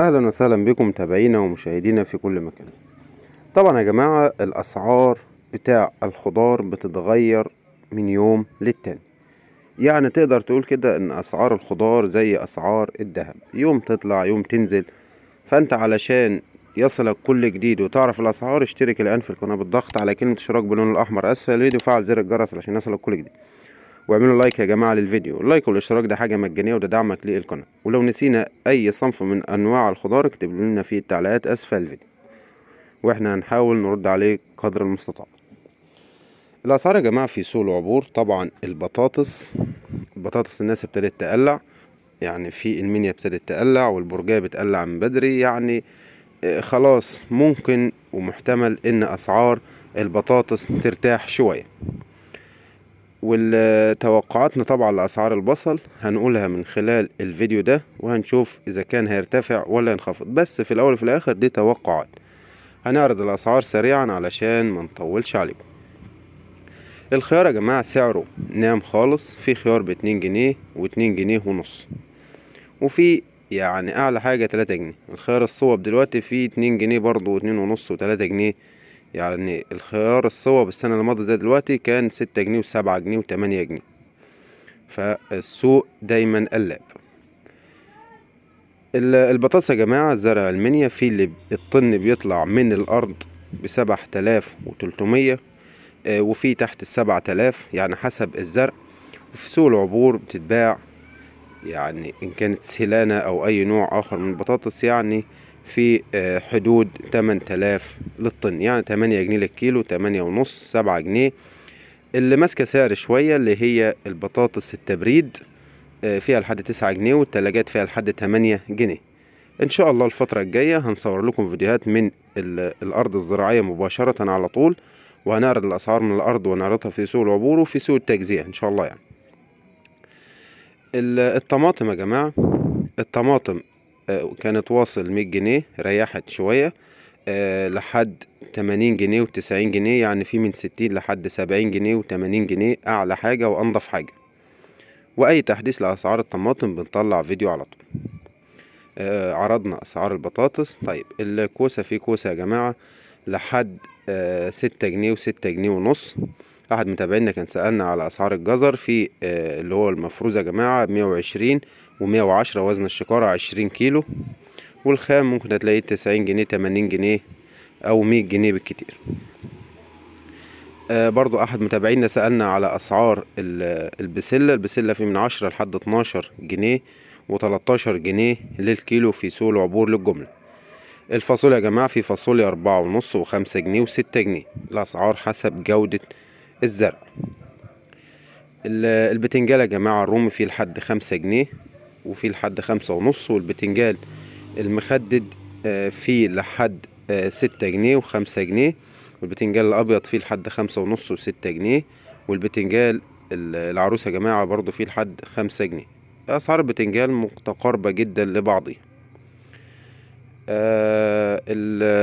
اهلا وسهلا بكم متابعينا ومشاهدينا في كل مكان طبعا يا جماعة الاسعار بتاع الخضار بتتغير من يوم للتاني يعني تقدر تقول كده ان اسعار الخضار زي اسعار الذهب يوم تطلع يوم تنزل فانت علشان يصلك كل جديد وتعرف الاسعار اشترك الان في القناه بالضغط على كلمه اشتراك باللون الاحمر اسفل الفيديو وفعل زر الجرس علشان يصلك كل جديد واعملوا لايك يا جماعه للفيديو اللايك والاشتراك ده حاجه مجانيه وده دعمك للقناه ولو نسينا اي صنف من انواع الخضار اكتب لنا في التعليقات اسفل الفيديو واحنا هنحاول نرد عليه قدر المستطاع الاسعار يا جماعه في سوق العبور طبعا البطاطس بطاطس الناس ابتدت تقلع يعني في المنيا ابتدت تقلع والبرجيه بتقلع من بدري يعني آه، خلاص ممكن ومحتمل ان اسعار البطاطس ترتاح شويه وتوقعاتنا طبعا لأسعار البصل هنقولها من خلال الفيديو ده وهنشوف إذا كان هيرتفع ولا ينخفض بس في الأول وفي الآخر دي توقعات هنعرض الأسعار سريعا علشان ما نطولش عليكم الخيار يا جماعة سعره نام خالص في خيار باتنين جنيه واتنين جنيه ونص وفي يعني أعلى حاجة تلاتة جنيه الخيار الصوب دلوقتي في اتنين جنيه برضو واتنين ونص وتلاتة جنيه يعني الخيار الصوب السنة اللي مضت زي دلوقتي كان ستة جنيه وسبعة جنيه وتمانية جنيه فالسوق دايما قلاب البطاطس يا جماعة زرع المنيا في اللي الطن بيطلع من الأرض بسبعة تلاف وتلتمية آه، وفي تحت السبعة تلاف يعني حسب الزرع وفي سوق العبور بتتباع يعني إن كانت سيلانة أو أي نوع آخر من البطاطس يعني في آه، حدود تمن تلاف للطن يعني تمانية جنيه للكيلو تمانية ونص سبعة جنيه اللي ماسكة سعر شوية اللي هي البطاطس التبريد آه، فيها لحد تسعة جنيه والتلاجات فيها لحد تمانية جنيه ان شاء الله الفترة الجاية هنصور لكم فيديوهات من الارض الزراعية مباشرة على طول وهنعرض الاسعار من الارض ونعرضها في سوق العبور وفي سوق التجزئة ان شاء الله يعني الطماطم يا جماعة الطماطم آه، كانت واصل مية جنيه ريحت شوية آه، لحد 80 جنيه و90 جنيه يعني في من 60 لحد 70 جنيه و80 جنيه اعلى حاجه وانضف حاجه واي تحديث لاسعار الطماطم بنطلع فيديو على طول آه عرضنا اسعار البطاطس طيب الكوسه في كوسه يا جماعه لحد آه 6 جنيه و6 جنيه ونص احد متابعينا كان سالنا على اسعار الجزر في آه اللي هو المفروز يا جماعه 120 و110 وزن الشكاره 20 كيلو والخام ممكن هتلاقيه تسعين جنيه تمانين جنيه او مية جنيه بالكتير آه، برضو احد متابعينا سألنا على اسعار البسلة البسلة في من عشرة لحد اتناشر جنيه وتلاتاشر جنيه للكيلو في سوق العبور للجملة الفاصوليا يا جماعة في فاصوليا أربعة ونص وخمسة جنيه وستة جنيه الأسعار حسب جودة الزرع البتنجال يا جماعة الرومي في لحد خمسة جنيه وفي لحد خمسة ونص والبتنجال المخدد آه، فيه لحد آه، ستة جنيه وخمسة جنيه والبتنجال الأبيض فيه لحد خمسة ونص وستة جنيه والبتنجال العروسة يا جماعة برضو فيه لحد خمسة جنيه أسعار البتنجال متقاربة جدا لبعضها آه،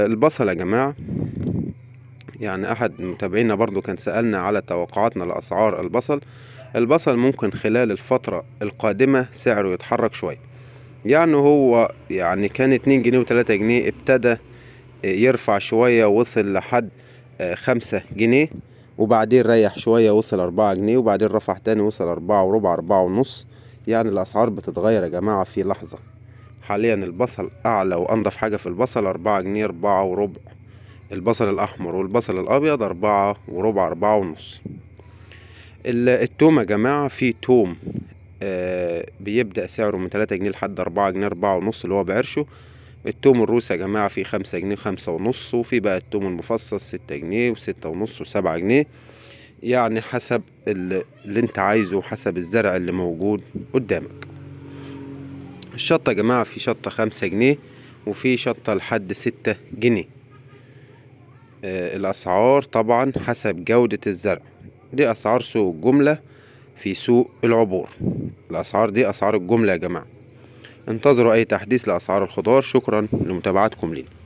البصل يا جماعة يعني أحد متابعينا برضو كان سألنا على توقعاتنا لأسعار البصل البصل ممكن خلال الفترة القادمة سعره يتحرك شوية يعني هو يعني كان اتنين جنيه وتلاتة جنيه ابتدى يرفع شوية وصل لحد آه، خمسة جنيه وبعدين ريح شوية وصل أربعة جنيه وبعدين رفع تاني وصل أربعة وربع أربعة ونص يعني الأسعار بتتغير يا جماعة في لحظة حاليا البصل أعلى وأنضف حاجة في البصل أربعة جنيه أربعة وربع البصل الأحمر والبصل الأبيض أربعة وربع أربعة ونص التوم يا جماعة في توم آه، بيبدأ سعره من 3 جنيه لحد 4 جنيه 4 ونص اللي هو بعرشه التوم الروسي يا جماعة في خمسة جنيه خمسة ونص وفي بقى التوم المفصل ستة جنيه وستة ونص وسبعة جنيه يعني حسب اللي انت عايزه حسب الزرع اللي موجود قدامك الشطة يا جماعة في شطة خمسة جنيه وفي شطة لحد ستة جنيه آه، الأسعار طبعا حسب جودة الزرع دي أسعار سوق الجملة في سوق العبور الأسعار دي أسعار الجملة يا جماعة انتظروا أي تحديث لأسعار الخضار شكرا لمتابعتكم لينا